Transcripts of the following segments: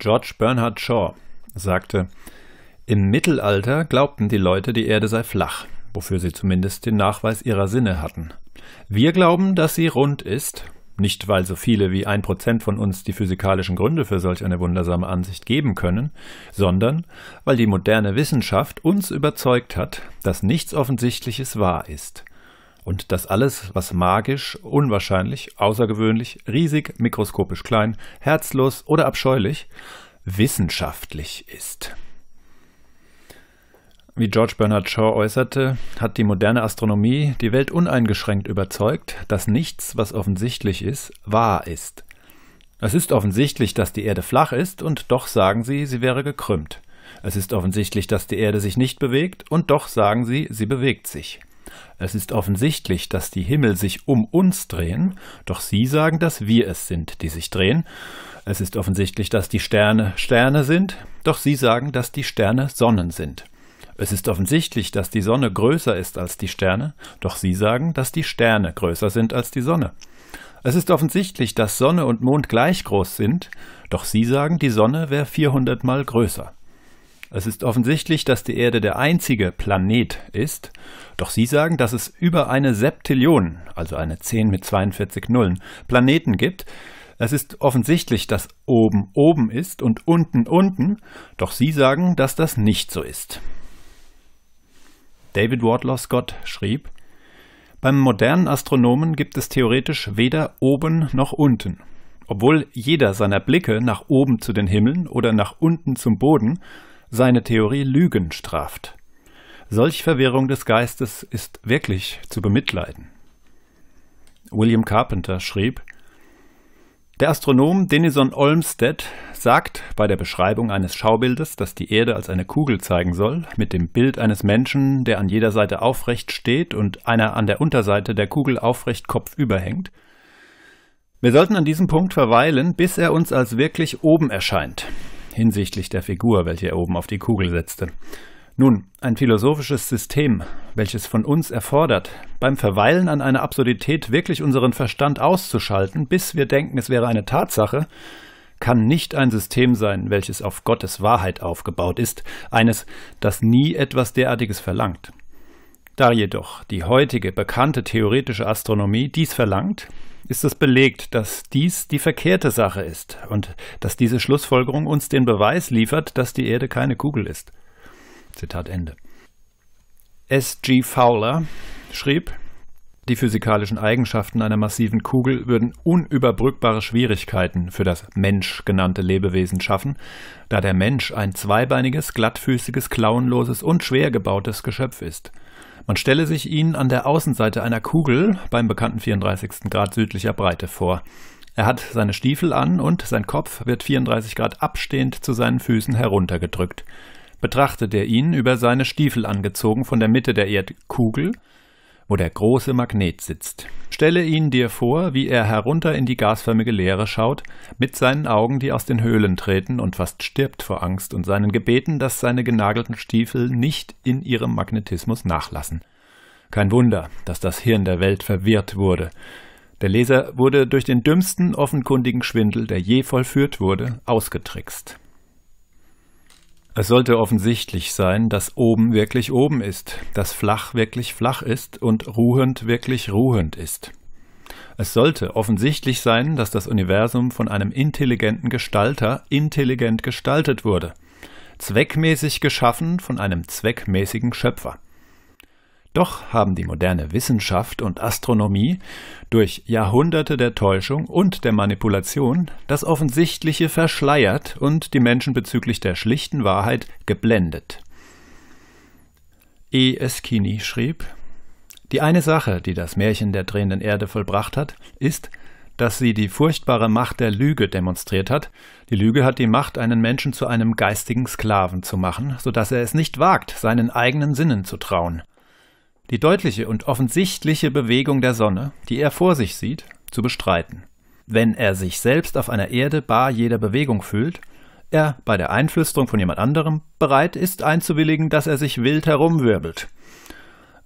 George Bernard Shaw sagte, im Mittelalter glaubten die Leute, die Erde sei flach, wofür sie zumindest den Nachweis ihrer Sinne hatten. Wir glauben, dass sie rund ist, nicht weil so viele wie ein Prozent von uns die physikalischen Gründe für solch eine wundersame Ansicht geben können, sondern weil die moderne Wissenschaft uns überzeugt hat, dass nichts Offensichtliches wahr ist. Und das alles, was magisch, unwahrscheinlich, außergewöhnlich, riesig, mikroskopisch klein, herzlos oder abscheulich, wissenschaftlich ist. Wie George Bernard Shaw äußerte, hat die moderne Astronomie die Welt uneingeschränkt überzeugt, dass nichts, was offensichtlich ist, wahr ist. Es ist offensichtlich, dass die Erde flach ist, und doch sagen sie, sie wäre gekrümmt. Es ist offensichtlich, dass die Erde sich nicht bewegt, und doch sagen sie, sie bewegt sich. Es ist offensichtlich, dass die Himmel sich um uns drehen, doch sie sagen, dass wir es sind, die sich drehen. Es ist offensichtlich, dass die Sterne Sterne sind, doch sie sagen, dass die Sterne Sonnen sind. Es ist offensichtlich, dass die Sonne größer ist als die Sterne, doch sie sagen, dass die Sterne größer sind als die Sonne. Es ist offensichtlich, dass Sonne und Mond gleich groß sind, doch sie sagen, die Sonne wäre 400 mal größer. Es ist offensichtlich, dass die Erde der einzige Planet ist, doch Sie sagen, dass es über eine Septillion, also eine 10 mit 42 Nullen, Planeten gibt. Es ist offensichtlich, dass oben oben ist und unten unten, doch Sie sagen, dass das nicht so ist. David Wardlaw Scott schrieb, beim modernen Astronomen gibt es theoretisch weder oben noch unten. Obwohl jeder seiner Blicke nach oben zu den Himmeln oder nach unten zum Boden seine Theorie Lügen straft. Solch Verwirrung des Geistes ist wirklich zu bemitleiden. William Carpenter schrieb, der Astronom Denison Olmsted sagt bei der Beschreibung eines Schaubildes, das die Erde als eine Kugel zeigen soll, mit dem Bild eines Menschen, der an jeder Seite aufrecht steht und einer an der Unterseite der Kugel aufrecht kopfüber hängt. Wir sollten an diesem Punkt verweilen, bis er uns als wirklich oben erscheint hinsichtlich der Figur, welche er oben auf die Kugel setzte. Nun, ein philosophisches System, welches von uns erfordert, beim Verweilen an einer Absurdität wirklich unseren Verstand auszuschalten, bis wir denken, es wäre eine Tatsache, kann nicht ein System sein, welches auf Gottes Wahrheit aufgebaut ist, eines, das nie etwas derartiges verlangt. Da jedoch die heutige bekannte theoretische Astronomie dies verlangt, ist es belegt, dass dies die verkehrte Sache ist und dass diese Schlussfolgerung uns den Beweis liefert, dass die Erde keine Kugel ist. Zitat Ende. S. G. Fowler schrieb, die physikalischen Eigenschaften einer massiven Kugel würden unüberbrückbare Schwierigkeiten für das Mensch genannte Lebewesen schaffen, da der Mensch ein zweibeiniges, glattfüßiges, klauenloses und schwer gebautes Geschöpf ist. Man stelle sich ihn an der Außenseite einer Kugel beim bekannten 34. Grad südlicher Breite vor. Er hat seine Stiefel an und sein Kopf wird 34 Grad abstehend zu seinen Füßen heruntergedrückt. Betrachtet er ihn über seine Stiefel angezogen von der Mitte der Erdkugel, wo der große Magnet sitzt. Stelle ihn dir vor, wie er herunter in die gasförmige Leere schaut, mit seinen Augen, die aus den Höhlen treten und fast stirbt vor Angst und seinen Gebeten, dass seine genagelten Stiefel nicht in ihrem Magnetismus nachlassen. Kein Wunder, dass das Hirn der Welt verwirrt wurde. Der Leser wurde durch den dümmsten offenkundigen Schwindel, der je vollführt wurde, ausgetrickst. Es sollte offensichtlich sein, dass oben wirklich oben ist, dass flach wirklich flach ist und ruhend wirklich ruhend ist. Es sollte offensichtlich sein, dass das Universum von einem intelligenten Gestalter intelligent gestaltet wurde, zweckmäßig geschaffen von einem zweckmäßigen Schöpfer. Doch haben die moderne Wissenschaft und Astronomie durch Jahrhunderte der Täuschung und der Manipulation das Offensichtliche verschleiert und die Menschen bezüglich der schlichten Wahrheit geblendet. E. Eskini schrieb, die eine Sache, die das Märchen der drehenden Erde vollbracht hat, ist, dass sie die furchtbare Macht der Lüge demonstriert hat. Die Lüge hat die Macht, einen Menschen zu einem geistigen Sklaven zu machen, so dass er es nicht wagt, seinen eigenen Sinnen zu trauen die deutliche und offensichtliche Bewegung der Sonne, die er vor sich sieht, zu bestreiten. Wenn er sich selbst auf einer Erde bar jeder Bewegung fühlt, er bei der Einflüsterung von jemand anderem bereit ist einzuwilligen, dass er sich wild herumwirbelt.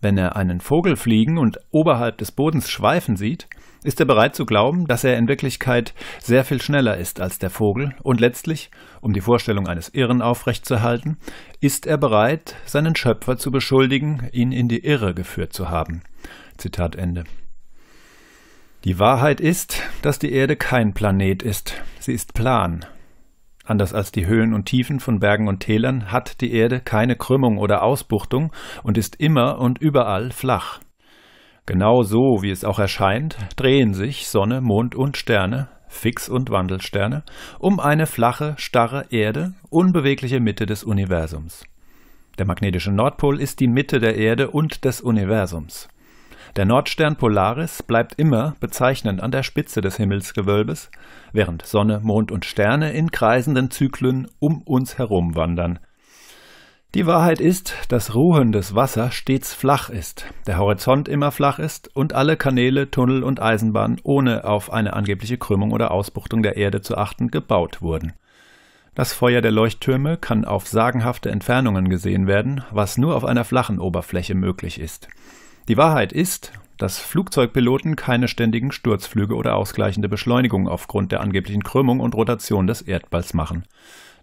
Wenn er einen Vogel fliegen und oberhalb des Bodens schweifen sieht, ist er bereit zu glauben, dass er in Wirklichkeit sehr viel schneller ist als der Vogel und letztlich, um die Vorstellung eines Irren aufrechtzuerhalten, ist er bereit, seinen Schöpfer zu beschuldigen, ihn in die Irre geführt zu haben. Zitat Ende. Die Wahrheit ist, dass die Erde kein Planet ist, sie ist plan. Anders als die Höhen und Tiefen von Bergen und Tälern hat die Erde keine Krümmung oder Ausbuchtung und ist immer und überall flach. Genau so, wie es auch erscheint, drehen sich Sonne, Mond und Sterne, Fix- und Wandelsterne, um eine flache, starre Erde, unbewegliche Mitte des Universums. Der magnetische Nordpol ist die Mitte der Erde und des Universums. Der Nordstern Polaris bleibt immer bezeichnend an der Spitze des Himmelsgewölbes, während Sonne, Mond und Sterne in kreisenden Zyklen um uns herum wandern – die Wahrheit ist, dass ruhendes Wasser stets flach ist, der Horizont immer flach ist und alle Kanäle, Tunnel und Eisenbahnen ohne auf eine angebliche Krümmung oder Ausbuchtung der Erde zu achten gebaut wurden. Das Feuer der Leuchttürme kann auf sagenhafte Entfernungen gesehen werden, was nur auf einer flachen Oberfläche möglich ist. Die Wahrheit ist, dass Flugzeugpiloten keine ständigen Sturzflüge oder ausgleichende Beschleunigung aufgrund der angeblichen Krümmung und Rotation des Erdballs machen.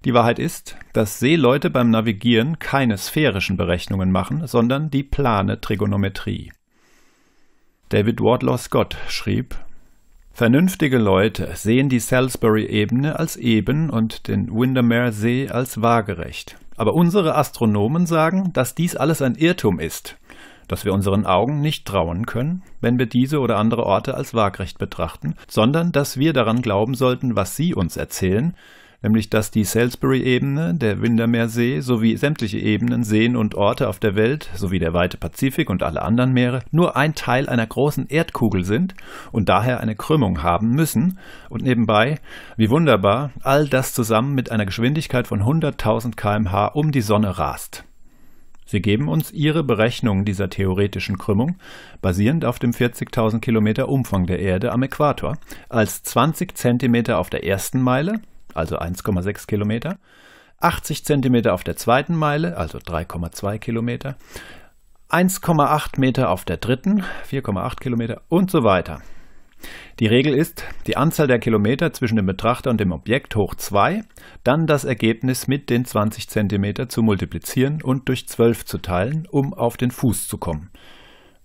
Die Wahrheit ist, dass Seeleute beim Navigieren keine sphärischen Berechnungen machen, sondern die plane Trigonometrie. David Wardlaw Scott schrieb, Vernünftige Leute sehen die Salisbury-Ebene als eben und den Windermere-See als waagerecht. Aber unsere Astronomen sagen, dass dies alles ein Irrtum ist, dass wir unseren Augen nicht trauen können, wenn wir diese oder andere Orte als waagerecht betrachten, sondern dass wir daran glauben sollten, was sie uns erzählen, nämlich dass die Salisbury-Ebene, der Windermeersee sowie sämtliche Ebenen, Seen und Orte auf der Welt sowie der weite Pazifik und alle anderen Meere nur ein Teil einer großen Erdkugel sind und daher eine Krümmung haben müssen und nebenbei, wie wunderbar, all das zusammen mit einer Geschwindigkeit von 100.000 km/h um die Sonne rast. Sie geben uns ihre Berechnungen dieser theoretischen Krümmung, basierend auf dem 40.000 Kilometer Umfang der Erde am Äquator, als 20 cm auf der ersten Meile, also 1,6 Kilometer, 80 Zentimeter auf der zweiten Meile, also 3,2 Kilometer, 1,8 Meter auf der dritten, 4,8 Kilometer und so weiter. Die Regel ist die Anzahl der Kilometer zwischen dem Betrachter und dem Objekt hoch 2, dann das Ergebnis mit den 20 cm zu multiplizieren und durch 12 zu teilen, um auf den Fuß zu kommen.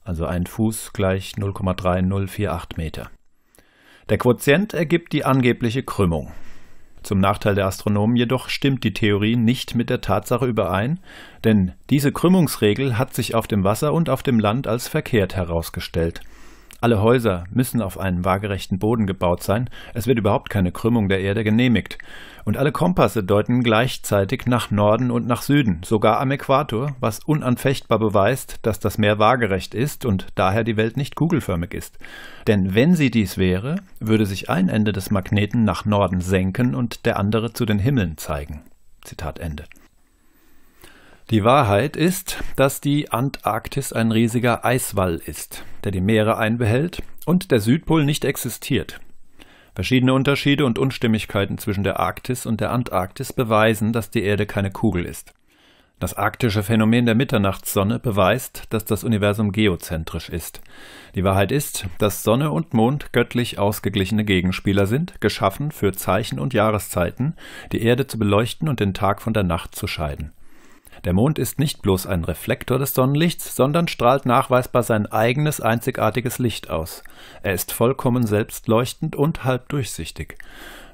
Also ein Fuß gleich 0,3048 Meter. Der Quotient ergibt die angebliche Krümmung. Zum Nachteil der Astronomen jedoch stimmt die Theorie nicht mit der Tatsache überein, denn diese Krümmungsregel hat sich auf dem Wasser und auf dem Land als verkehrt herausgestellt alle Häuser müssen auf einem waagerechten Boden gebaut sein, es wird überhaupt keine Krümmung der Erde genehmigt. Und alle Kompasse deuten gleichzeitig nach Norden und nach Süden, sogar am Äquator, was unanfechtbar beweist, dass das Meer waagerecht ist und daher die Welt nicht kugelförmig ist. Denn wenn sie dies wäre, würde sich ein Ende des Magneten nach Norden senken und der andere zu den Himmeln zeigen. Zitat Ende. Die Wahrheit ist, dass die Antarktis ein riesiger Eiswall ist, der die Meere einbehält und der Südpol nicht existiert. Verschiedene Unterschiede und Unstimmigkeiten zwischen der Arktis und der Antarktis beweisen, dass die Erde keine Kugel ist. Das arktische Phänomen der Mitternachtssonne beweist, dass das Universum geozentrisch ist. Die Wahrheit ist, dass Sonne und Mond göttlich ausgeglichene Gegenspieler sind, geschaffen für Zeichen und Jahreszeiten, die Erde zu beleuchten und den Tag von der Nacht zu scheiden. Der Mond ist nicht bloß ein Reflektor des Sonnenlichts, sondern strahlt nachweisbar sein eigenes einzigartiges Licht aus. Er ist vollkommen selbstleuchtend und halbdurchsichtig.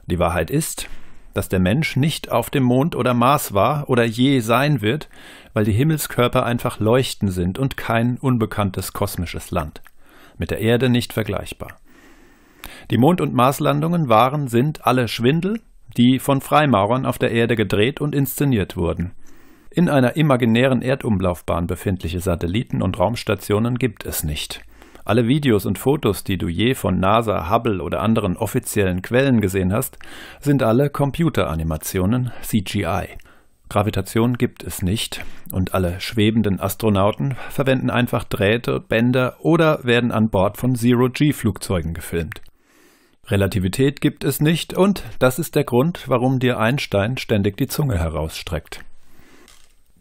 Die Wahrheit ist, dass der Mensch nicht auf dem Mond oder Mars war oder je sein wird, weil die Himmelskörper einfach Leuchten sind und kein unbekanntes kosmisches Land. Mit der Erde nicht vergleichbar. Die Mond- und Marslandungen waren, sind alle Schwindel, die von Freimaurern auf der Erde gedreht und inszeniert wurden in einer imaginären Erdumlaufbahn befindliche Satelliten und Raumstationen gibt es nicht. Alle Videos und Fotos, die du je von NASA, Hubble oder anderen offiziellen Quellen gesehen hast, sind alle Computeranimationen CGI. Gravitation gibt es nicht und alle schwebenden Astronauten verwenden einfach Drähte, Bänder oder werden an Bord von Zero-G-Flugzeugen gefilmt. Relativität gibt es nicht und das ist der Grund, warum dir Einstein ständig die Zunge herausstreckt.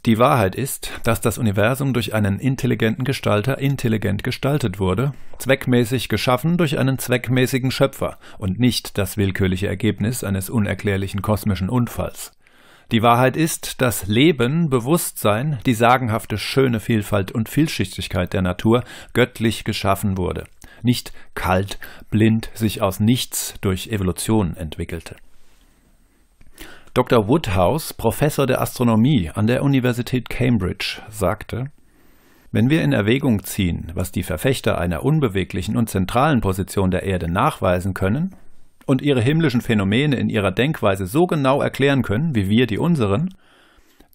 Die Wahrheit ist, dass das Universum durch einen intelligenten Gestalter intelligent gestaltet wurde, zweckmäßig geschaffen durch einen zweckmäßigen Schöpfer und nicht das willkürliche Ergebnis eines unerklärlichen kosmischen Unfalls. Die Wahrheit ist, dass Leben, Bewusstsein, die sagenhafte schöne Vielfalt und Vielschichtigkeit der Natur göttlich geschaffen wurde, nicht kalt, blind sich aus nichts durch Evolution entwickelte. Dr. Woodhouse, Professor der Astronomie an der Universität Cambridge, sagte, wenn wir in Erwägung ziehen, was die Verfechter einer unbeweglichen und zentralen Position der Erde nachweisen können und ihre himmlischen Phänomene in ihrer Denkweise so genau erklären können, wie wir die unseren,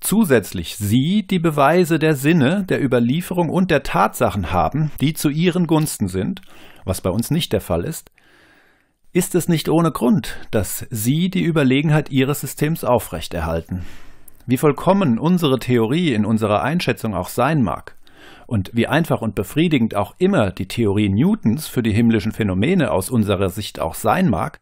zusätzlich sie die Beweise der Sinne, der Überlieferung und der Tatsachen haben, die zu ihren Gunsten sind, was bei uns nicht der Fall ist, ist es nicht ohne Grund, dass sie die Überlegenheit ihres Systems aufrechterhalten. Wie vollkommen unsere Theorie in unserer Einschätzung auch sein mag, und wie einfach und befriedigend auch immer die Theorie Newtons für die himmlischen Phänomene aus unserer Sicht auch sein mag,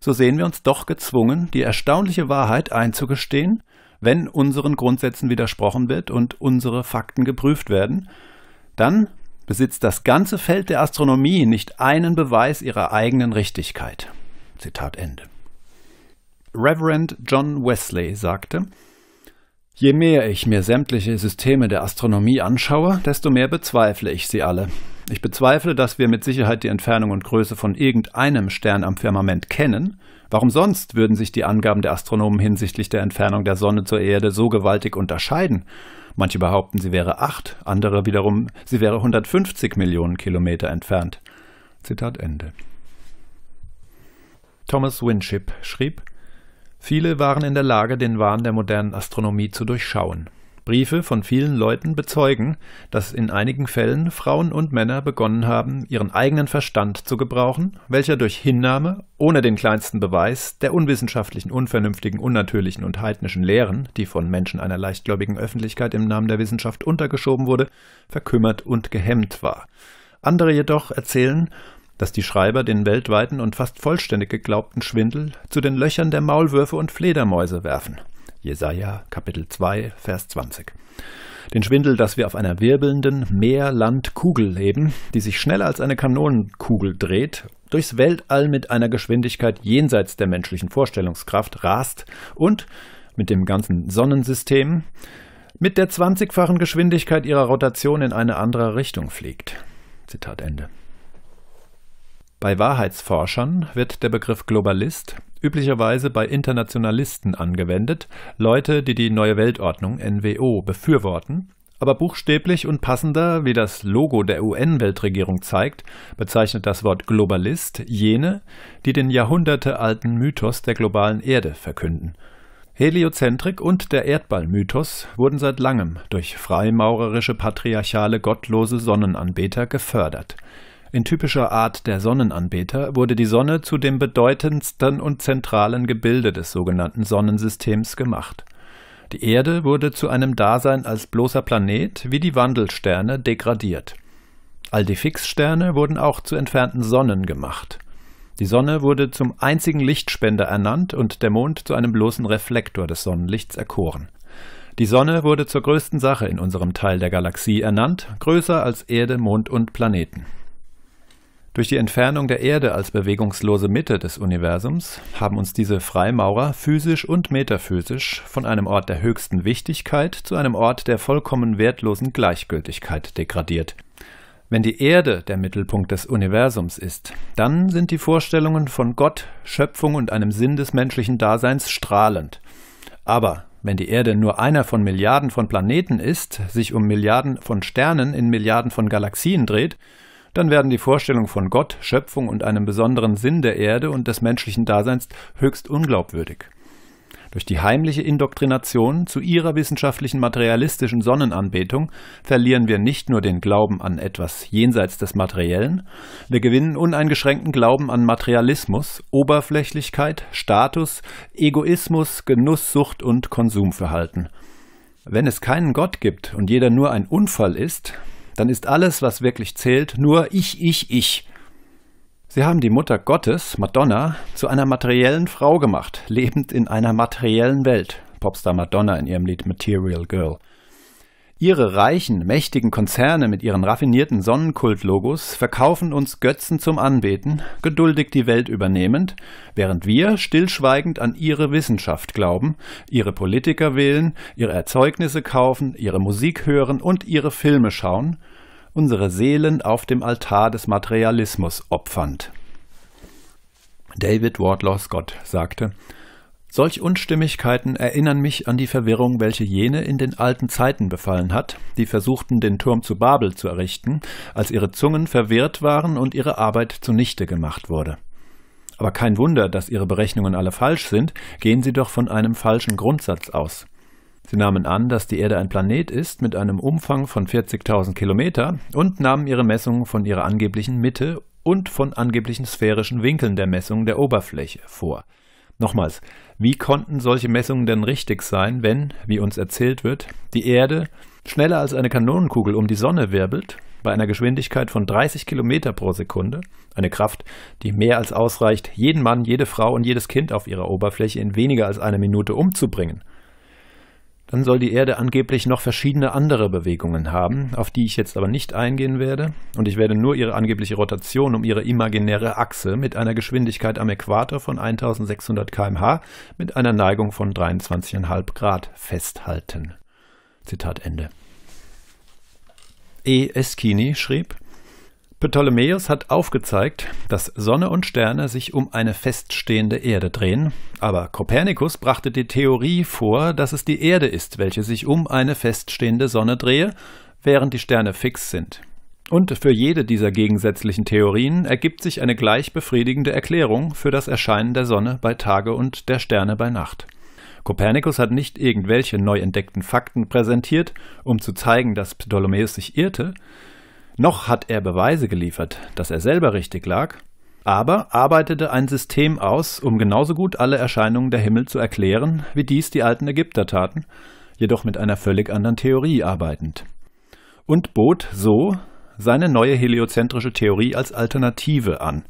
so sehen wir uns doch gezwungen, die erstaunliche Wahrheit einzugestehen, wenn unseren Grundsätzen widersprochen wird und unsere Fakten geprüft werden, dann besitzt das ganze Feld der Astronomie nicht einen Beweis ihrer eigenen Richtigkeit. Zitat Ende. Reverend John Wesley sagte, Je mehr ich mir sämtliche Systeme der Astronomie anschaue, desto mehr bezweifle ich sie alle. Ich bezweifle, dass wir mit Sicherheit die Entfernung und Größe von irgendeinem Stern am Firmament kennen. Warum sonst würden sich die Angaben der Astronomen hinsichtlich der Entfernung der Sonne zur Erde so gewaltig unterscheiden? Manche behaupten, sie wäre acht, andere wiederum, sie wäre 150 Millionen Kilometer entfernt. Zitat Ende. Thomas Winship schrieb, Viele waren in der Lage, den Wahn der modernen Astronomie zu durchschauen. Briefe von vielen Leuten bezeugen, dass in einigen Fällen Frauen und Männer begonnen haben, ihren eigenen Verstand zu gebrauchen, welcher durch Hinnahme, ohne den kleinsten Beweis, der unwissenschaftlichen, unvernünftigen, unnatürlichen und heidnischen Lehren, die von Menschen einer leichtgläubigen Öffentlichkeit im Namen der Wissenschaft untergeschoben wurde, verkümmert und gehemmt war. Andere jedoch erzählen, dass die Schreiber den weltweiten und fast vollständig geglaubten Schwindel zu den Löchern der Maulwürfe und Fledermäuse werfen. Jesaja Kapitel 2, Vers 20. Den Schwindel, dass wir auf einer wirbelnden Meerlandkugel leben, die sich schneller als eine Kanonenkugel dreht, durchs Weltall mit einer Geschwindigkeit jenseits der menschlichen Vorstellungskraft rast und mit dem ganzen Sonnensystem mit der zwanzigfachen Geschwindigkeit ihrer Rotation in eine andere Richtung fliegt. Zitat Ende. Bei Wahrheitsforschern wird der Begriff Globalist üblicherweise bei Internationalisten angewendet, Leute, die die neue Weltordnung NWO befürworten, aber buchstäblich und passender, wie das Logo der UN-Weltregierung zeigt, bezeichnet das Wort Globalist jene, die den jahrhundertealten Mythos der globalen Erde verkünden. Heliozentrik und der Erdballmythos wurden seit langem durch freimaurerische patriarchale gottlose Sonnenanbeter gefördert – in typischer Art der Sonnenanbeter wurde die Sonne zu dem bedeutendsten und zentralen Gebilde des sogenannten Sonnensystems gemacht. Die Erde wurde zu einem Dasein als bloßer Planet wie die Wandelsterne degradiert. All die Fixsterne wurden auch zu entfernten Sonnen gemacht. Die Sonne wurde zum einzigen Lichtspender ernannt und der Mond zu einem bloßen Reflektor des Sonnenlichts erkoren. Die Sonne wurde zur größten Sache in unserem Teil der Galaxie ernannt, größer als Erde, Mond und Planeten. Durch die Entfernung der Erde als bewegungslose Mitte des Universums haben uns diese Freimaurer physisch und metaphysisch von einem Ort der höchsten Wichtigkeit zu einem Ort der vollkommen wertlosen Gleichgültigkeit degradiert. Wenn die Erde der Mittelpunkt des Universums ist, dann sind die Vorstellungen von Gott, Schöpfung und einem Sinn des menschlichen Daseins strahlend. Aber wenn die Erde nur einer von Milliarden von Planeten ist, sich um Milliarden von Sternen in Milliarden von Galaxien dreht dann werden die Vorstellungen von Gott, Schöpfung und einem besonderen Sinn der Erde und des menschlichen Daseins höchst unglaubwürdig. Durch die heimliche Indoktrination zu ihrer wissenschaftlichen materialistischen Sonnenanbetung verlieren wir nicht nur den Glauben an etwas jenseits des Materiellen, wir gewinnen uneingeschränkten Glauben an Materialismus, Oberflächlichkeit, Status, Egoismus, Genusssucht und Konsumverhalten. Wenn es keinen Gott gibt und jeder nur ein Unfall ist, dann ist alles, was wirklich zählt, nur ich, ich, ich. Sie haben die Mutter Gottes, Madonna, zu einer materiellen Frau gemacht, lebend in einer materiellen Welt. Popstar Madonna in ihrem Lied Material Girl. Ihre reichen, mächtigen Konzerne mit ihren raffinierten Sonnenkultlogos verkaufen uns Götzen zum Anbeten, geduldig die Welt übernehmend, während wir stillschweigend an ihre Wissenschaft glauben, ihre Politiker wählen, ihre Erzeugnisse kaufen, ihre Musik hören und ihre Filme schauen, unsere Seelen auf dem Altar des Materialismus opfernd. David Wardlaw Scott sagte, Solch Unstimmigkeiten erinnern mich an die Verwirrung, welche jene in den alten Zeiten befallen hat, die versuchten, den Turm zu Babel zu errichten, als ihre Zungen verwirrt waren und ihre Arbeit zunichte gemacht wurde. Aber kein Wunder, dass ihre Berechnungen alle falsch sind, gehen sie doch von einem falschen Grundsatz aus. Sie nahmen an, dass die Erde ein Planet ist mit einem Umfang von 40.000 Kilometer und nahmen ihre Messungen von ihrer angeblichen Mitte und von angeblichen sphärischen Winkeln der Messung der Oberfläche vor – Nochmals, wie konnten solche Messungen denn richtig sein, wenn, wie uns erzählt wird, die Erde schneller als eine Kanonenkugel um die Sonne wirbelt, bei einer Geschwindigkeit von 30 Kilometer pro Sekunde, eine Kraft, die mehr als ausreicht, jeden Mann, jede Frau und jedes Kind auf ihrer Oberfläche in weniger als einer Minute umzubringen – dann soll die Erde angeblich noch verschiedene andere Bewegungen haben, auf die ich jetzt aber nicht eingehen werde, und ich werde nur ihre angebliche Rotation um ihre imaginäre Achse mit einer Geschwindigkeit am Äquator von 1600 km/h mit einer Neigung von 23,5 Grad festhalten. Zitat Ende. E. Eskini schrieb, Ptolemäus hat aufgezeigt, dass Sonne und Sterne sich um eine feststehende Erde drehen, aber Kopernikus brachte die Theorie vor, dass es die Erde ist, welche sich um eine feststehende Sonne drehe, während die Sterne fix sind. Und für jede dieser gegensätzlichen Theorien ergibt sich eine gleich befriedigende Erklärung für das Erscheinen der Sonne bei Tage und der Sterne bei Nacht. Kopernikus hat nicht irgendwelche neu entdeckten Fakten präsentiert, um zu zeigen, dass Ptolemäus sich irrte, noch hat er Beweise geliefert, dass er selber richtig lag, aber arbeitete ein System aus, um genauso gut alle Erscheinungen der Himmel zu erklären, wie dies die alten Ägypter taten, jedoch mit einer völlig anderen Theorie arbeitend. Und bot so seine neue heliozentrische Theorie als Alternative an.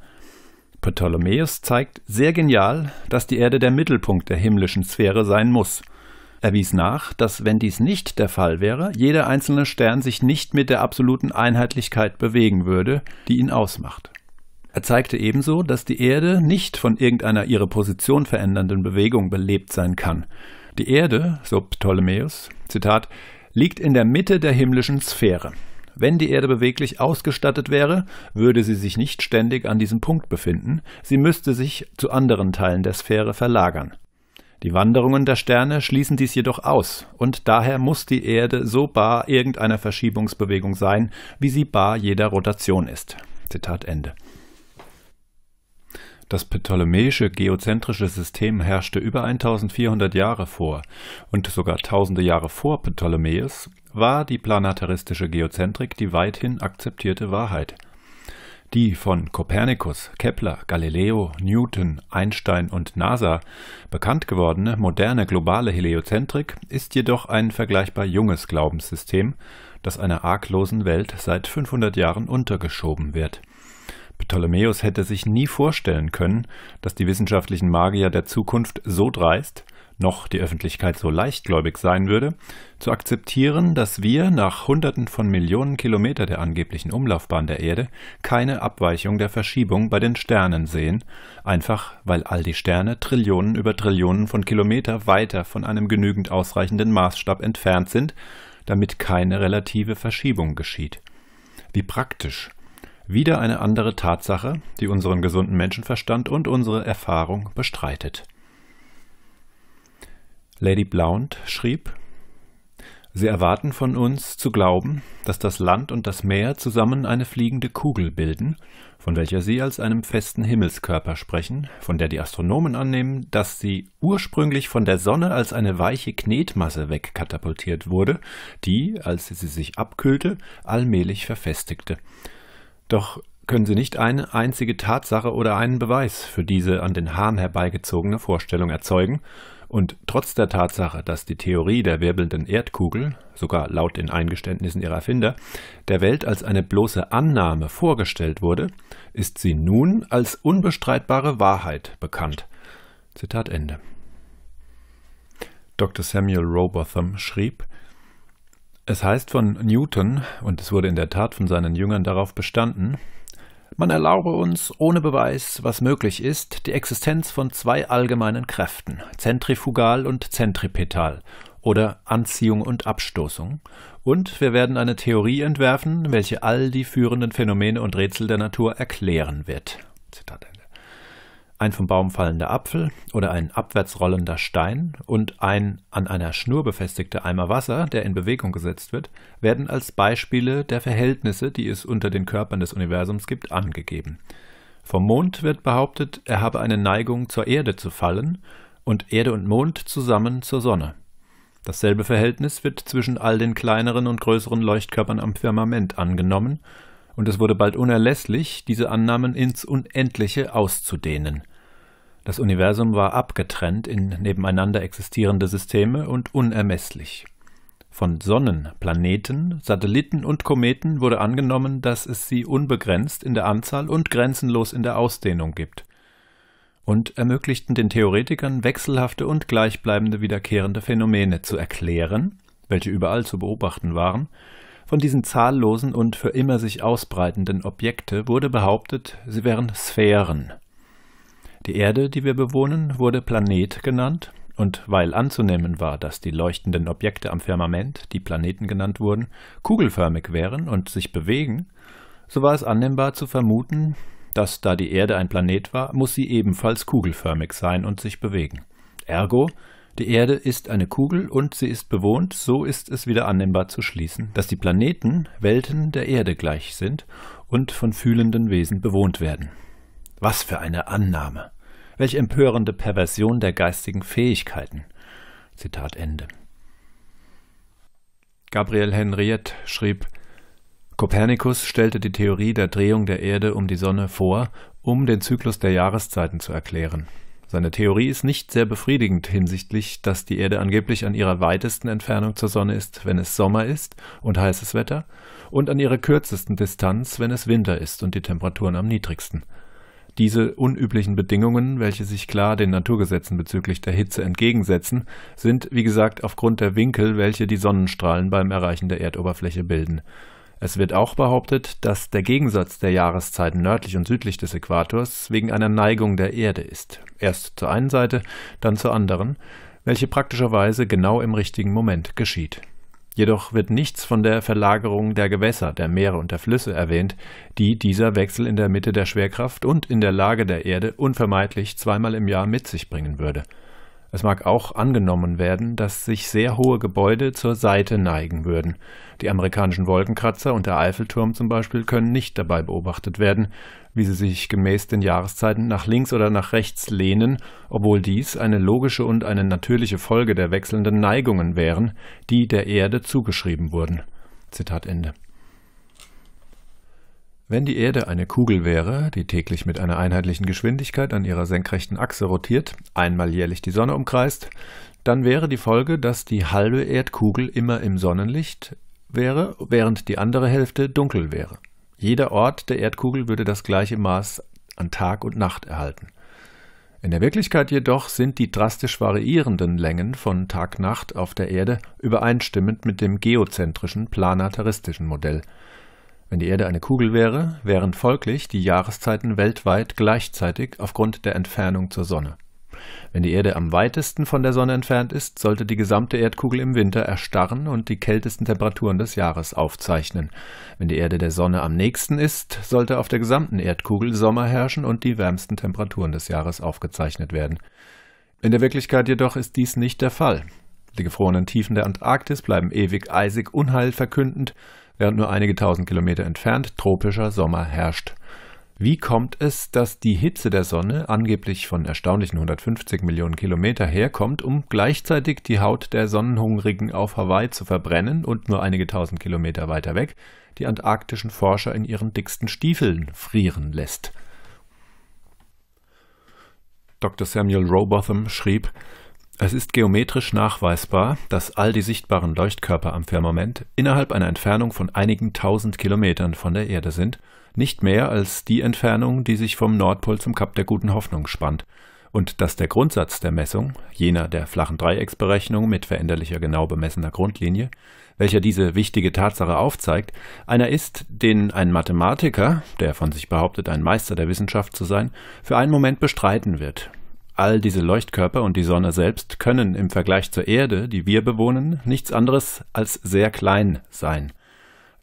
Ptolemäus zeigt sehr genial, dass die Erde der Mittelpunkt der himmlischen Sphäre sein muss – er wies nach, dass, wenn dies nicht der Fall wäre, jeder einzelne Stern sich nicht mit der absoluten Einheitlichkeit bewegen würde, die ihn ausmacht. Er zeigte ebenso, dass die Erde nicht von irgendeiner ihre Position verändernden Bewegung belebt sein kann. Die Erde, so Ptolemäus, Zitat, liegt in der Mitte der himmlischen Sphäre. Wenn die Erde beweglich ausgestattet wäre, würde sie sich nicht ständig an diesem Punkt befinden, sie müsste sich zu anderen Teilen der Sphäre verlagern. Die Wanderungen der Sterne schließen dies jedoch aus, und daher muss die Erde so bar irgendeiner Verschiebungsbewegung sein, wie sie bar jeder Rotation ist. Zitat Ende. Das ptolemäische geozentrische System herrschte über 1400 Jahre vor und sogar tausende Jahre vor Ptolemäus war die planetaristische Geozentrik die weithin akzeptierte Wahrheit – die von Kopernikus, Kepler, Galileo, Newton, Einstein und NASA bekannt gewordene moderne globale Heliozentrik ist jedoch ein vergleichbar junges Glaubenssystem, das einer arglosen Welt seit 500 Jahren untergeschoben wird. Ptolemäus hätte sich nie vorstellen können, dass die wissenschaftlichen Magier der Zukunft so dreist – noch die Öffentlichkeit so leichtgläubig sein würde, zu akzeptieren, dass wir nach Hunderten von Millionen Kilometer der angeblichen Umlaufbahn der Erde keine Abweichung der Verschiebung bei den Sternen sehen, einfach weil all die Sterne Trillionen über Trillionen von Kilometer weiter von einem genügend ausreichenden Maßstab entfernt sind, damit keine relative Verschiebung geschieht. Wie praktisch. Wieder eine andere Tatsache, die unseren gesunden Menschenverstand und unsere Erfahrung bestreitet. Lady Blount schrieb, Sie erwarten von uns zu glauben, dass das Land und das Meer zusammen eine fliegende Kugel bilden, von welcher Sie als einem festen Himmelskörper sprechen, von der die Astronomen annehmen, dass sie ursprünglich von der Sonne als eine weiche Knetmasse wegkatapultiert wurde, die, als sie sich abkühlte, allmählich verfestigte. Doch können Sie nicht eine einzige Tatsache oder einen Beweis für diese an den Hahn herbeigezogene Vorstellung erzeugen, und trotz der Tatsache, dass die Theorie der wirbelnden Erdkugel, sogar laut den Eingeständnissen ihrer Erfinder, der Welt als eine bloße Annahme vorgestellt wurde, ist sie nun als unbestreitbare Wahrheit bekannt. Zitat Ende. Dr. Samuel Robotham schrieb, es heißt von Newton, und es wurde in der Tat von seinen Jüngern darauf bestanden, man erlaube uns, ohne Beweis, was möglich ist, die Existenz von zwei allgemeinen Kräften, zentrifugal und zentripetal, oder Anziehung und Abstoßung, und wir werden eine Theorie entwerfen, welche all die führenden Phänomene und Rätsel der Natur erklären wird. Zitat Ende ein vom Baum fallender Apfel oder ein abwärts rollender Stein und ein an einer Schnur befestigter Eimer Wasser, der in Bewegung gesetzt wird, werden als Beispiele der Verhältnisse, die es unter den Körpern des Universums gibt, angegeben. Vom Mond wird behauptet, er habe eine Neigung zur Erde zu fallen und Erde und Mond zusammen zur Sonne. Dasselbe Verhältnis wird zwischen all den kleineren und größeren Leuchtkörpern am Firmament angenommen, und es wurde bald unerlässlich, diese Annahmen ins Unendliche auszudehnen. Das Universum war abgetrennt in nebeneinander existierende Systeme und unermesslich. Von Sonnen, Planeten, Satelliten und Kometen wurde angenommen, dass es sie unbegrenzt in der Anzahl und grenzenlos in der Ausdehnung gibt und ermöglichten den Theoretikern wechselhafte und gleichbleibende wiederkehrende Phänomene zu erklären, welche überall zu beobachten waren, von diesen zahllosen und für immer sich ausbreitenden Objekte wurde behauptet, sie wären Sphären, die Erde, die wir bewohnen, wurde Planet genannt, und weil anzunehmen war, dass die leuchtenden Objekte am Firmament, die Planeten genannt wurden, kugelförmig wären und sich bewegen, so war es annehmbar zu vermuten, dass da die Erde ein Planet war, muss sie ebenfalls kugelförmig sein und sich bewegen. Ergo, die Erde ist eine Kugel und sie ist bewohnt, so ist es wieder annehmbar zu schließen, dass die Planeten Welten der Erde gleich sind und von fühlenden Wesen bewohnt werden. Was für eine Annahme! Welch empörende Perversion der geistigen Fähigkeiten. Zitat Ende. Gabriel Henriette schrieb, Kopernikus stellte die Theorie der Drehung der Erde um die Sonne vor, um den Zyklus der Jahreszeiten zu erklären. Seine Theorie ist nicht sehr befriedigend hinsichtlich, dass die Erde angeblich an ihrer weitesten Entfernung zur Sonne ist, wenn es Sommer ist und heißes Wetter, und an ihrer kürzesten Distanz, wenn es Winter ist und die Temperaturen am niedrigsten. Diese unüblichen Bedingungen, welche sich klar den Naturgesetzen bezüglich der Hitze entgegensetzen, sind, wie gesagt, aufgrund der Winkel, welche die Sonnenstrahlen beim Erreichen der Erdoberfläche bilden. Es wird auch behauptet, dass der Gegensatz der Jahreszeiten nördlich und südlich des Äquators wegen einer Neigung der Erde ist, erst zur einen Seite, dann zur anderen, welche praktischerweise genau im richtigen Moment geschieht. Jedoch wird nichts von der Verlagerung der Gewässer, der Meere und der Flüsse erwähnt, die dieser Wechsel in der Mitte der Schwerkraft und in der Lage der Erde unvermeidlich zweimal im Jahr mit sich bringen würde. Es mag auch angenommen werden, dass sich sehr hohe Gebäude zur Seite neigen würden. Die amerikanischen Wolkenkratzer und der Eiffelturm zum Beispiel können nicht dabei beobachtet werden, wie sie sich gemäß den Jahreszeiten nach links oder nach rechts lehnen, obwohl dies eine logische und eine natürliche Folge der wechselnden Neigungen wären, die der Erde zugeschrieben wurden. Zitat Ende. Wenn die Erde eine Kugel wäre, die täglich mit einer einheitlichen Geschwindigkeit an ihrer senkrechten Achse rotiert, einmal jährlich die Sonne umkreist, dann wäre die Folge, dass die halbe Erdkugel immer im Sonnenlicht wäre, während die andere Hälfte dunkel wäre. Jeder Ort der Erdkugel würde das gleiche Maß an Tag und Nacht erhalten. In der Wirklichkeit jedoch sind die drastisch variierenden Längen von Tag-Nacht auf der Erde übereinstimmend mit dem geozentrischen planataristischen Modell. Wenn die Erde eine Kugel wäre, wären folglich die Jahreszeiten weltweit gleichzeitig aufgrund der Entfernung zur Sonne. Wenn die Erde am weitesten von der Sonne entfernt ist, sollte die gesamte Erdkugel im Winter erstarren und die kältesten Temperaturen des Jahres aufzeichnen. Wenn die Erde der Sonne am nächsten ist, sollte auf der gesamten Erdkugel Sommer herrschen und die wärmsten Temperaturen des Jahres aufgezeichnet werden. In der Wirklichkeit jedoch ist dies nicht der Fall. Die gefrorenen Tiefen der Antarktis bleiben ewig eisig unheilverkündend, während nur einige tausend Kilometer entfernt tropischer Sommer herrscht. Wie kommt es, dass die Hitze der Sonne angeblich von erstaunlichen 150 Millionen Kilometer herkommt, um gleichzeitig die Haut der Sonnenhungrigen auf Hawaii zu verbrennen und nur einige tausend Kilometer weiter weg die antarktischen Forscher in ihren dicksten Stiefeln frieren lässt? Dr. Samuel Rowbotham schrieb, es ist geometrisch nachweisbar, dass all die sichtbaren Leuchtkörper am Firmament innerhalb einer Entfernung von einigen tausend Kilometern von der Erde sind nicht mehr als die Entfernung, die sich vom Nordpol zum Kap der Guten Hoffnung spannt, und dass der Grundsatz der Messung, jener der flachen Dreiecksberechnung mit veränderlicher genau bemessener Grundlinie, welcher diese wichtige Tatsache aufzeigt, einer ist, den ein Mathematiker, der von sich behauptet, ein Meister der Wissenschaft zu sein, für einen Moment bestreiten wird. All diese Leuchtkörper und die Sonne selbst können im Vergleich zur Erde, die wir bewohnen, nichts anderes als sehr klein sein.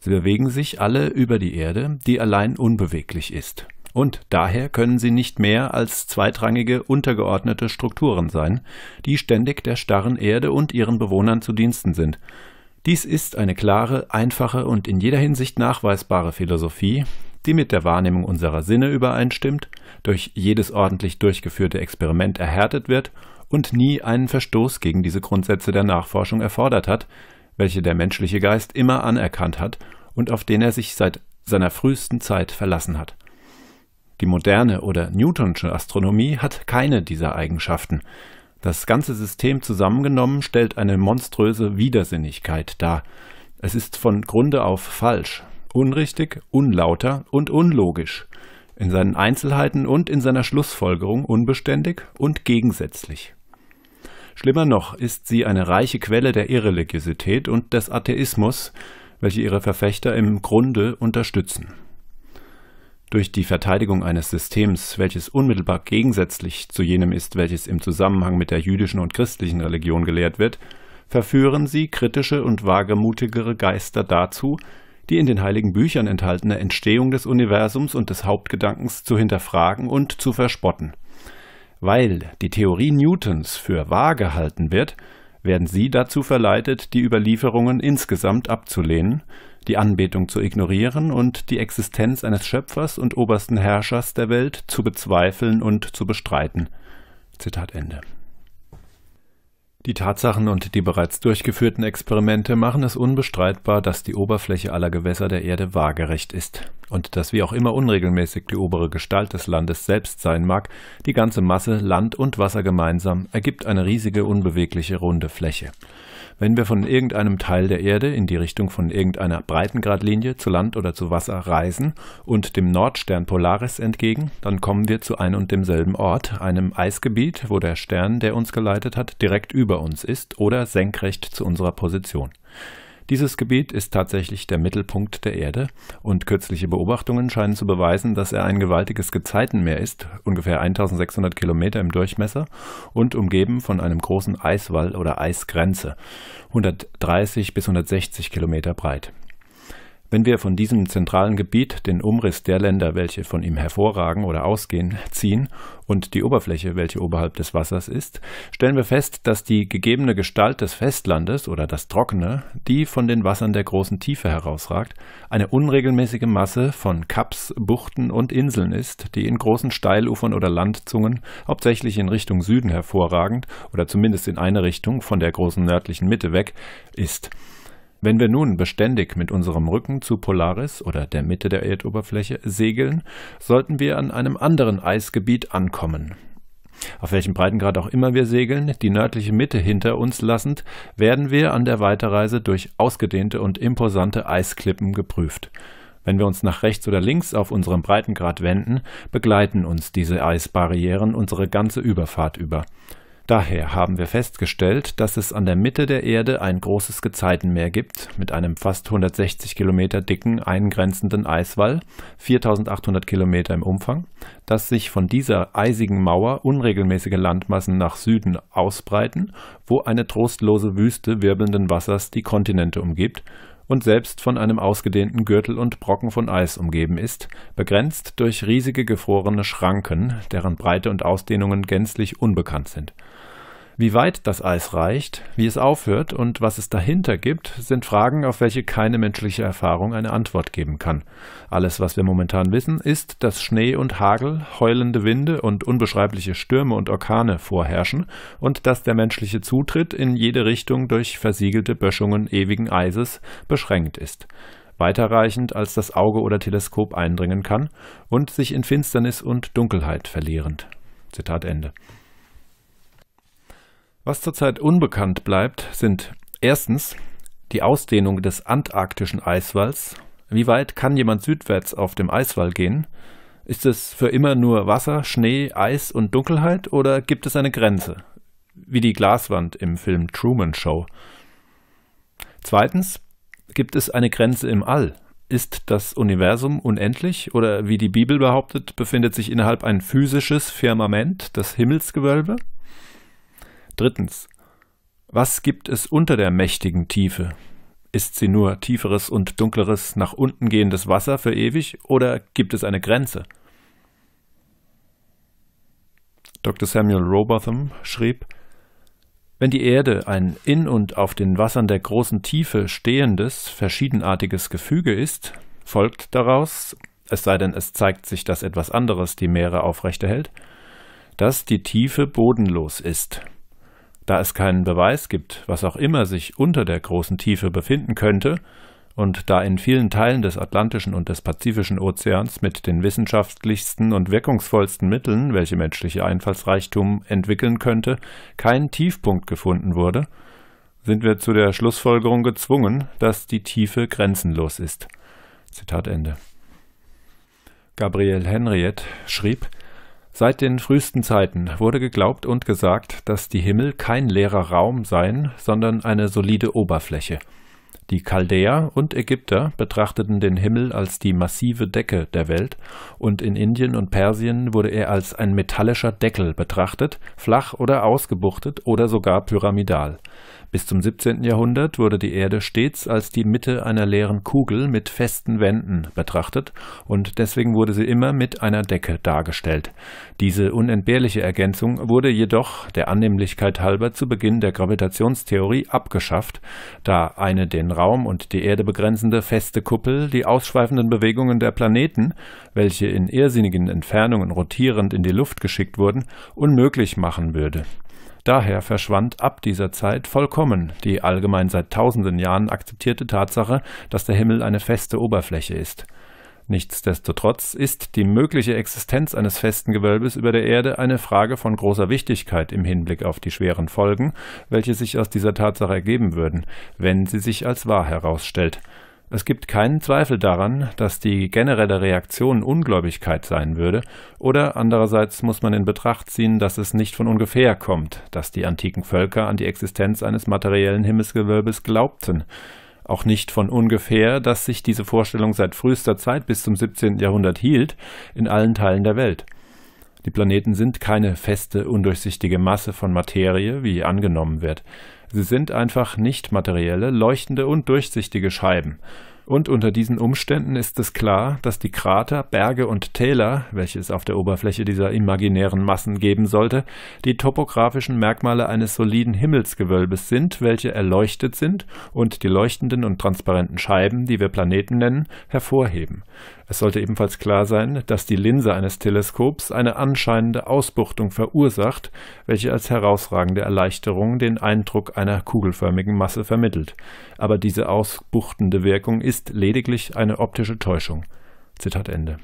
Sie bewegen sich alle über die Erde, die allein unbeweglich ist. Und daher können sie nicht mehr als zweitrangige, untergeordnete Strukturen sein, die ständig der starren Erde und ihren Bewohnern zu Diensten sind. Dies ist eine klare, einfache und in jeder Hinsicht nachweisbare Philosophie, die mit der Wahrnehmung unserer Sinne übereinstimmt, durch jedes ordentlich durchgeführte Experiment erhärtet wird und nie einen Verstoß gegen diese Grundsätze der Nachforschung erfordert hat, welche der menschliche Geist immer anerkannt hat und auf den er sich seit seiner frühesten Zeit verlassen hat. Die moderne oder Newtonsche Astronomie hat keine dieser Eigenschaften. Das ganze System zusammengenommen stellt eine monströse Widersinnigkeit dar. Es ist von Grunde auf falsch, unrichtig, unlauter und unlogisch, in seinen Einzelheiten und in seiner Schlussfolgerung unbeständig und gegensätzlich. Schlimmer noch ist sie eine reiche Quelle der Irreligiosität und des Atheismus, welche ihre Verfechter im Grunde unterstützen. Durch die Verteidigung eines Systems, welches unmittelbar gegensätzlich zu jenem ist, welches im Zusammenhang mit der jüdischen und christlichen Religion gelehrt wird, verführen sie kritische und wagemutigere Geister dazu, die in den heiligen Büchern enthaltene Entstehung des Universums und des Hauptgedankens zu hinterfragen und zu verspotten. Weil die Theorie Newtons für wahr gehalten wird, werden sie dazu verleitet, die Überlieferungen insgesamt abzulehnen, die Anbetung zu ignorieren und die Existenz eines Schöpfers und obersten Herrschers der Welt zu bezweifeln und zu bestreiten. Zitat Ende. Die Tatsachen und die bereits durchgeführten Experimente machen es unbestreitbar, dass die Oberfläche aller Gewässer der Erde waagerecht ist und dass wie auch immer unregelmäßig die obere Gestalt des Landes selbst sein mag, die ganze Masse Land und Wasser gemeinsam ergibt eine riesige unbewegliche runde Fläche wenn wir von irgendeinem Teil der Erde in die Richtung von irgendeiner Breitengradlinie zu Land oder zu Wasser reisen und dem Nordstern Polaris entgegen, dann kommen wir zu einem und demselben Ort, einem Eisgebiet, wo der Stern, der uns geleitet hat, direkt über uns ist oder senkrecht zu unserer Position. Dieses Gebiet ist tatsächlich der Mittelpunkt der Erde und kürzliche Beobachtungen scheinen zu beweisen, dass er ein gewaltiges Gezeitenmeer ist, ungefähr 1600 Kilometer im Durchmesser und umgeben von einem großen Eiswall oder Eisgrenze, 130 bis 160 Kilometer breit. Wenn wir von diesem zentralen Gebiet den Umriss der Länder, welche von ihm hervorragen oder ausgehen, ziehen und die Oberfläche, welche oberhalb des Wassers ist, stellen wir fest, dass die gegebene Gestalt des Festlandes oder das Trockene, die von den Wassern der großen Tiefe herausragt, eine unregelmäßige Masse von Kaps, Buchten und Inseln ist, die in großen Steilufern oder Landzungen, hauptsächlich in Richtung Süden hervorragend oder zumindest in eine Richtung von der großen nördlichen Mitte weg, ist. Wenn wir nun beständig mit unserem Rücken zu Polaris oder der Mitte der Erdoberfläche segeln, sollten wir an einem anderen Eisgebiet ankommen. Auf welchem Breitengrad auch immer wir segeln, die nördliche Mitte hinter uns lassend, werden wir an der Weiterreise durch ausgedehnte und imposante Eisklippen geprüft. Wenn wir uns nach rechts oder links auf unserem Breitengrad wenden, begleiten uns diese Eisbarrieren unsere ganze Überfahrt über. Daher haben wir festgestellt, dass es an der Mitte der Erde ein großes Gezeitenmeer gibt mit einem fast 160 Kilometer dicken eingrenzenden Eiswall, 4800 Kilometer im Umfang, dass sich von dieser eisigen Mauer unregelmäßige Landmassen nach Süden ausbreiten, wo eine trostlose Wüste wirbelnden Wassers die Kontinente umgibt und selbst von einem ausgedehnten Gürtel und Brocken von Eis umgeben ist, begrenzt durch riesige gefrorene Schranken, deren Breite und Ausdehnungen gänzlich unbekannt sind wie weit das Eis reicht, wie es aufhört und was es dahinter gibt, sind Fragen, auf welche keine menschliche Erfahrung eine Antwort geben kann. Alles, was wir momentan wissen, ist, dass Schnee und Hagel, heulende Winde und unbeschreibliche Stürme und Orkane vorherrschen und dass der menschliche Zutritt in jede Richtung durch versiegelte Böschungen ewigen Eises beschränkt ist weiterreichend als das Auge oder Teleskop eindringen kann und sich in Finsternis und Dunkelheit verlierend. Zitat Ende. Was zurzeit unbekannt bleibt, sind erstens die Ausdehnung des antarktischen Eiswalls. Wie weit kann jemand südwärts auf dem Eiswall gehen? Ist es für immer nur Wasser, Schnee, Eis und Dunkelheit oder gibt es eine Grenze? Wie die Glaswand im Film Truman Show. Zweitens, gibt es eine Grenze im All? Ist das Universum unendlich oder wie die Bibel behauptet, befindet sich innerhalb ein physisches Firmament, das Himmelsgewölbe? Drittens. Was gibt es unter der mächtigen Tiefe? Ist sie nur tieferes und dunkleres, nach unten gehendes Wasser für ewig oder gibt es eine Grenze? Dr. Samuel Robotham schrieb, wenn die Erde ein in und auf den Wassern der großen Tiefe stehendes, verschiedenartiges Gefüge ist, folgt daraus, es sei denn es zeigt sich, dass etwas anderes die Meere aufrechterhält, dass die Tiefe bodenlos ist. Da es keinen Beweis gibt, was auch immer sich unter der großen Tiefe befinden könnte, und da in vielen Teilen des Atlantischen und des Pazifischen Ozeans mit den wissenschaftlichsten und wirkungsvollsten Mitteln, welche menschliche Einfallsreichtum entwickeln könnte, kein Tiefpunkt gefunden wurde, sind wir zu der Schlussfolgerung gezwungen, dass die Tiefe grenzenlos ist. Zitat Ende. Gabriel Henriette schrieb, Seit den frühesten Zeiten wurde geglaubt und gesagt, dass die Himmel kein leerer Raum seien, sondern eine solide Oberfläche. Die Chaldäer und Ägypter betrachteten den Himmel als die massive Decke der Welt, und in Indien und Persien wurde er als ein metallischer Deckel betrachtet, flach oder ausgebuchtet oder sogar pyramidal. Bis zum 17. Jahrhundert wurde die Erde stets als die Mitte einer leeren Kugel mit festen Wänden betrachtet, und deswegen wurde sie immer mit einer Decke dargestellt. Diese unentbehrliche Ergänzung wurde jedoch, der Annehmlichkeit halber, zu Beginn der Gravitationstheorie abgeschafft, da eine den Raum und die Erde begrenzende feste Kuppel die ausschweifenden Bewegungen der Planeten, welche in irrsinnigen Entfernungen rotierend in die Luft geschickt wurden, unmöglich machen würde. Daher verschwand ab dieser Zeit vollkommen die allgemein seit tausenden Jahren akzeptierte Tatsache, dass der Himmel eine feste Oberfläche ist. Nichtsdestotrotz ist die mögliche Existenz eines festen Gewölbes über der Erde eine Frage von großer Wichtigkeit im Hinblick auf die schweren Folgen, welche sich aus dieser Tatsache ergeben würden, wenn sie sich als wahr herausstellt. Es gibt keinen Zweifel daran, dass die generelle Reaktion Ungläubigkeit sein würde, oder andererseits muss man in Betracht ziehen, dass es nicht von ungefähr kommt, dass die antiken Völker an die Existenz eines materiellen Himmelsgewölbes glaubten. Auch nicht von ungefähr, dass sich diese Vorstellung seit frühester Zeit bis zum 17. Jahrhundert hielt, in allen Teilen der Welt. Die Planeten sind keine feste, undurchsichtige Masse von Materie, wie angenommen wird. Sie sind einfach nicht materielle, leuchtende und durchsichtige Scheiben. Und unter diesen Umständen ist es klar, dass die Krater, Berge und Täler, welche es auf der Oberfläche dieser imaginären Massen geben sollte, die topografischen Merkmale eines soliden Himmelsgewölbes sind, welche erleuchtet sind und die leuchtenden und transparenten Scheiben, die wir Planeten nennen, hervorheben. Es sollte ebenfalls klar sein, dass die Linse eines Teleskops eine anscheinende Ausbuchtung verursacht, welche als herausragende Erleichterung den Eindruck einer kugelförmigen Masse vermittelt. Aber diese ausbuchtende Wirkung ist lediglich eine optische Täuschung. Zitat Ende.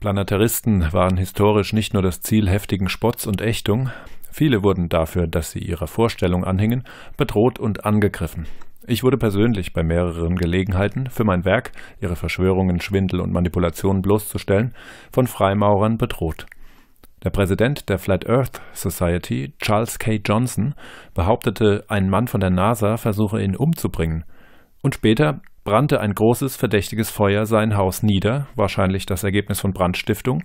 Planetaristen waren historisch nicht nur das Ziel heftigen Spotts und Ächtung, viele wurden dafür, dass sie ihrer Vorstellung anhingen, bedroht und angegriffen. Ich wurde persönlich bei mehreren Gelegenheiten für mein Werk, ihre Verschwörungen, Schwindel und Manipulationen bloßzustellen, von Freimaurern bedroht. Der Präsident der Flat Earth Society, Charles K. Johnson, behauptete, ein Mann von der NASA versuche ihn umzubringen. Und später brannte ein großes verdächtiges Feuer sein Haus nieder, wahrscheinlich das Ergebnis von Brandstiftung,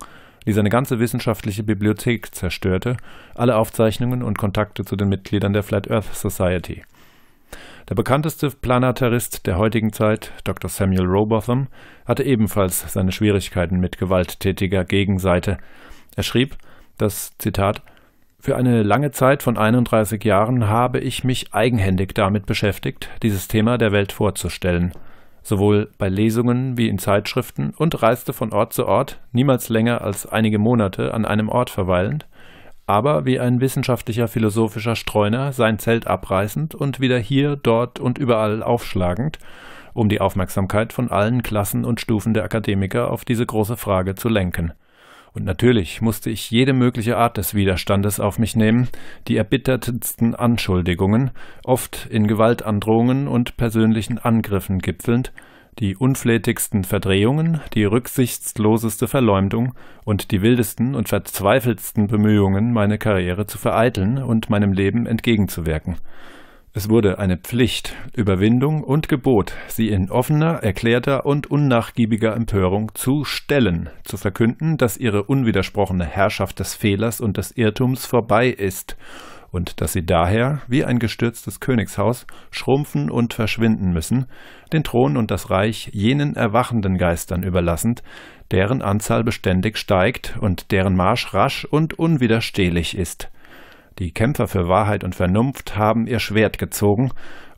die seine ganze wissenschaftliche Bibliothek zerstörte, alle Aufzeichnungen und Kontakte zu den Mitgliedern der Flat Earth Society. Der bekannteste Planetarist der heutigen Zeit, Dr. Samuel Robotham, hatte ebenfalls seine Schwierigkeiten mit gewalttätiger Gegenseite. Er schrieb, dass, Zitat, für eine lange Zeit von 31 Jahren habe ich mich eigenhändig damit beschäftigt, dieses Thema der Welt vorzustellen, sowohl bei Lesungen wie in Zeitschriften und reiste von Ort zu Ort, niemals länger als einige Monate an einem Ort verweilend, aber wie ein wissenschaftlicher philosophischer Streuner sein Zelt abreißend und wieder hier, dort und überall aufschlagend, um die Aufmerksamkeit von allen Klassen und Stufen der Akademiker auf diese große Frage zu lenken. Und natürlich musste ich jede mögliche Art des Widerstandes auf mich nehmen, die erbittertsten Anschuldigungen, oft in Gewaltandrohungen und persönlichen Angriffen gipfelnd, die unflätigsten Verdrehungen, die rücksichtsloseste Verleumdung und die wildesten und verzweifeltsten Bemühungen, meine Karriere zu vereiteln und meinem Leben entgegenzuwirken. Es wurde eine Pflicht, Überwindung und Gebot, sie in offener, erklärter und unnachgiebiger Empörung zu stellen, zu verkünden, dass ihre unwidersprochene Herrschaft des Fehlers und des Irrtums vorbei ist und dass sie daher, wie ein gestürztes Königshaus, schrumpfen und verschwinden müssen, den Thron und das Reich jenen erwachenden Geistern überlassend, deren Anzahl beständig steigt und deren Marsch rasch und unwiderstehlich ist. Die Kämpfer für Wahrheit und Vernunft haben ihr Schwert gezogen,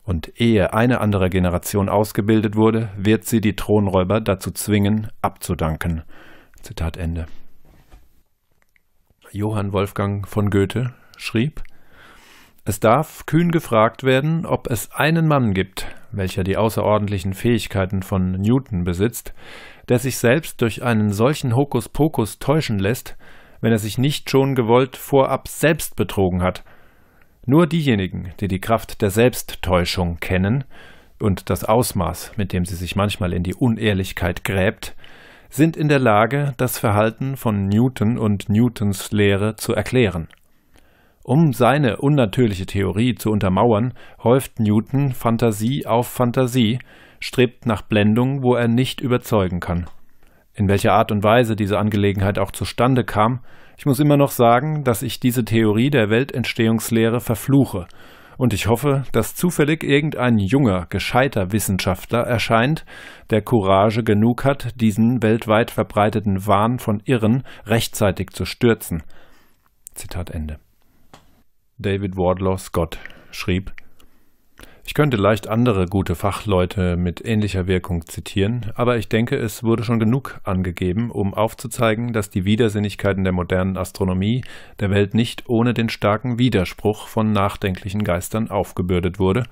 und ehe eine andere Generation ausgebildet wurde, wird sie die Thronräuber dazu zwingen, abzudanken. Zitat Ende. Johann Wolfgang von Goethe schrieb, es darf kühn gefragt werden, ob es einen Mann gibt, welcher die außerordentlichen Fähigkeiten von Newton besitzt, der sich selbst durch einen solchen Hokuspokus täuschen lässt, wenn er sich nicht schon gewollt vorab selbst betrogen hat. Nur diejenigen, die die Kraft der Selbsttäuschung kennen und das Ausmaß, mit dem sie sich manchmal in die Unehrlichkeit gräbt, sind in der Lage, das Verhalten von Newton und Newtons Lehre zu erklären. Um seine unnatürliche Theorie zu untermauern, häuft Newton Fantasie auf Fantasie, strebt nach Blendung, wo er nicht überzeugen kann. In welcher Art und Weise diese Angelegenheit auch zustande kam, ich muss immer noch sagen, dass ich diese Theorie der Weltentstehungslehre verfluche, und ich hoffe, dass zufällig irgendein junger, gescheiter Wissenschaftler erscheint, der Courage genug hat, diesen weltweit verbreiteten Wahn von Irren rechtzeitig zu stürzen. Zitat Ende. David Wardlaw Scott schrieb, ich könnte leicht andere gute Fachleute mit ähnlicher Wirkung zitieren, aber ich denke, es wurde schon genug angegeben, um aufzuzeigen, dass die Widersinnigkeiten der modernen Astronomie der Welt nicht ohne den starken Widerspruch von nachdenklichen Geistern aufgebürdet wurde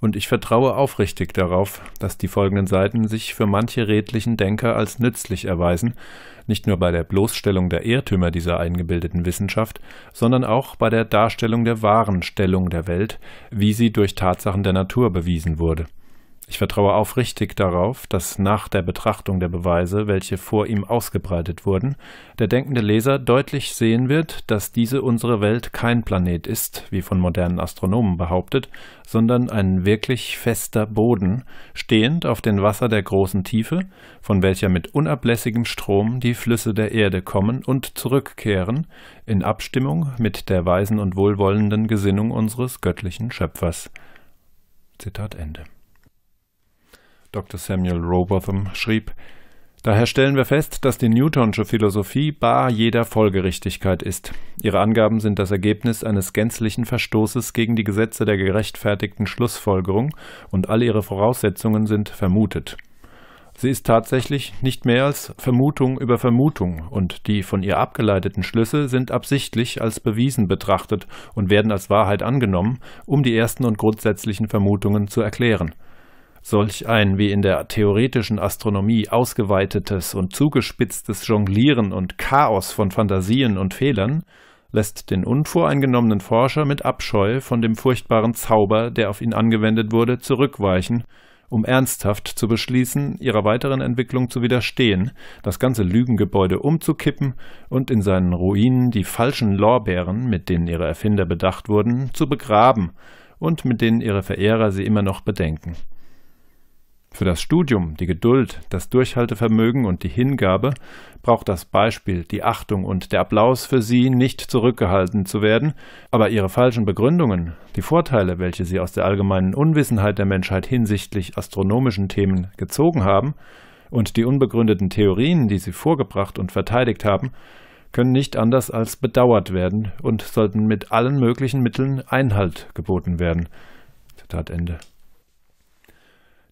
und ich vertraue aufrichtig darauf, dass die folgenden Seiten sich für manche redlichen Denker als nützlich erweisen, nicht nur bei der Bloßstellung der Irrtümer dieser eingebildeten Wissenschaft, sondern auch bei der Darstellung der wahren Stellung der Welt, wie sie durch Tatsachen der Natur bewiesen wurde. Ich vertraue aufrichtig darauf, dass nach der Betrachtung der Beweise, welche vor ihm ausgebreitet wurden, der denkende Leser deutlich sehen wird, dass diese unsere Welt kein Planet ist, wie von modernen Astronomen behauptet, sondern ein wirklich fester Boden, stehend auf den Wasser der großen Tiefe, von welcher mit unablässigem Strom die Flüsse der Erde kommen und zurückkehren, in Abstimmung mit der weisen und wohlwollenden Gesinnung unseres göttlichen Schöpfers. Zitat Ende. Dr. Samuel Robotham schrieb, Daher stellen wir fest, dass die Newtonsche Philosophie bar jeder Folgerichtigkeit ist. Ihre Angaben sind das Ergebnis eines gänzlichen Verstoßes gegen die Gesetze der gerechtfertigten Schlussfolgerung und alle ihre Voraussetzungen sind vermutet. Sie ist tatsächlich nicht mehr als Vermutung über Vermutung, und die von ihr abgeleiteten Schlüsse sind absichtlich als bewiesen betrachtet und werden als Wahrheit angenommen, um die ersten und grundsätzlichen Vermutungen zu erklären. Solch ein wie in der theoretischen Astronomie ausgeweitetes und zugespitztes Jonglieren und Chaos von Fantasien und Fehlern lässt den unvoreingenommenen Forscher mit Abscheu von dem furchtbaren Zauber, der auf ihn angewendet wurde, zurückweichen, um ernsthaft zu beschließen, ihrer weiteren Entwicklung zu widerstehen, das ganze Lügengebäude umzukippen und in seinen Ruinen die falschen Lorbeeren, mit denen ihre Erfinder bedacht wurden, zu begraben und mit denen ihre Verehrer sie immer noch bedenken. Für das Studium, die Geduld, das Durchhaltevermögen und die Hingabe braucht das Beispiel, die Achtung und der Applaus für sie, nicht zurückgehalten zu werden, aber ihre falschen Begründungen, die Vorteile, welche sie aus der allgemeinen Unwissenheit der Menschheit hinsichtlich astronomischen Themen gezogen haben, und die unbegründeten Theorien, die sie vorgebracht und verteidigt haben, können nicht anders als bedauert werden und sollten mit allen möglichen Mitteln Einhalt geboten werden. Zitat Ende.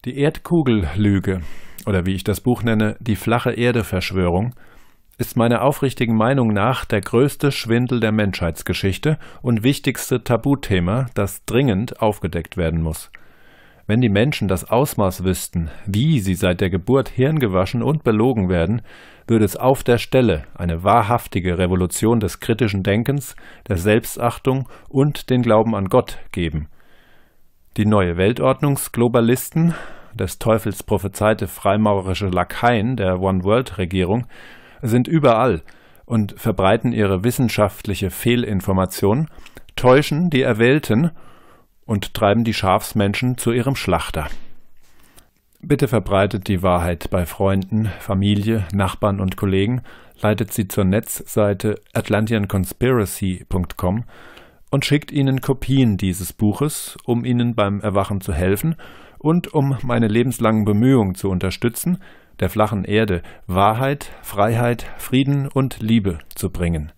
Die Erdkugellüge oder wie ich das Buch nenne, die flache Erde-Verschwörung, ist meiner aufrichtigen Meinung nach der größte Schwindel der Menschheitsgeschichte und wichtigste Tabuthema, das dringend aufgedeckt werden muss. Wenn die Menschen das Ausmaß wüssten, wie sie seit der Geburt hirngewaschen und belogen werden, würde es auf der Stelle eine wahrhaftige Revolution des kritischen Denkens, der Selbstachtung und den Glauben an Gott geben die neue Weltordnungsglobalisten, des Teufels prophezeite freimaurerische Lakaien der One-World-Regierung, sind überall und verbreiten ihre wissenschaftliche Fehlinformation, täuschen die Erwählten und treiben die Schafsmenschen zu ihrem Schlachter. Bitte verbreitet die Wahrheit bei Freunden, Familie, Nachbarn und Kollegen, leitet sie zur Netzseite atlantianconspiracy.com und schickt ihnen Kopien dieses Buches, um ihnen beim Erwachen zu helfen und um meine lebenslangen Bemühungen zu unterstützen, der flachen Erde Wahrheit, Freiheit, Frieden und Liebe zu bringen.